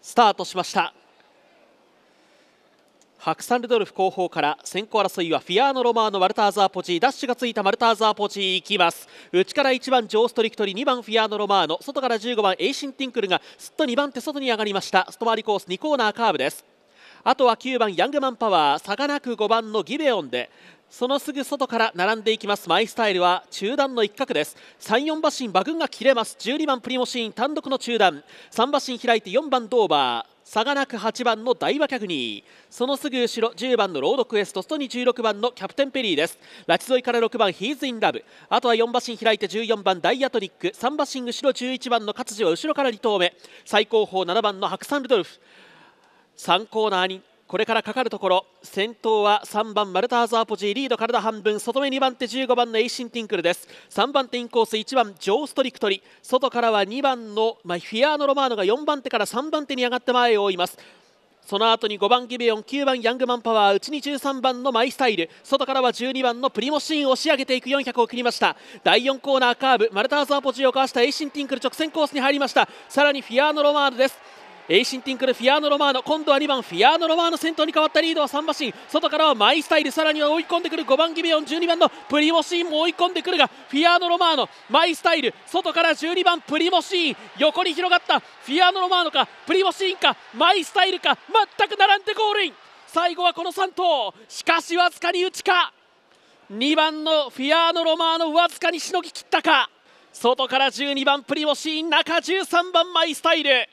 スタートしました白山ルドルフ後方から先行争いはフィアーノ・ロマーノ・マルターザーポチダッシュがついたマルターザーポチいきます内から1番ジョーストリクトリ2番フィアーノ・ロマーノ外から15番エイシン・ティンクルがすっと2番手外に上がりました外回りコース2コーナーカーブですあとは9番ヤングマンパワー差がなく5番のギベオンでそのすぐ外から並んでいきますマイスタイルは中段の一角です34馬身馬群が切れます12番プリモシーン単独の中段3馬身開いて4番ドーバー差がなく8番の大馬キャグニーそのすぐ後ろ10番のロードクエストストに16番のキャプテンペリーですラチ沿いから6番ヒーズインラブあとは4馬身開いて14番ダイアトリック3馬身後ろ11番の勝地は後ろから2頭目最高峰7番のハクサン・ルドルフ3コーナーにこれからかかるところ先頭は3番マルターズアポジリード体半分外目2番手15番のエイシンティンクルです3番手インコース1番ジョーストリクトリ外からは2番の、まあ、フィアーノ・ロマーノが4番手から3番手に上がって前を追いますその後に5番ギベオン9番ヤングマンパワー内に13番のマイスタイル外からは12番のプリモシーンを押し上げていく400を切りました第4コーナーカーブマルターズアポジをかわしたエイシンティンクル直線コースに入りましたさらにフィアーノ・ロマーノですエイシンティンクルフィアーノ・ロマーノ今度は2番フィアーノ・ロマーノ先頭に変わったリードは3馬身外からはマイスタイルさらには追い込んでくる5番ギビオン12番のプリモシーンも追い込んでくるがフィアーノ・ロマーノマイスタイル外から12番プリモシーン横に広がったフィアーノ・ロマーノかプリモシーンかマイスタイルか全く並んでゴールイン最後はこの3頭しかしわずかにちか2番のフィアーノ・ロマーノわずかにしのぎきったか外から12番プリモシーン中13番マイスタイル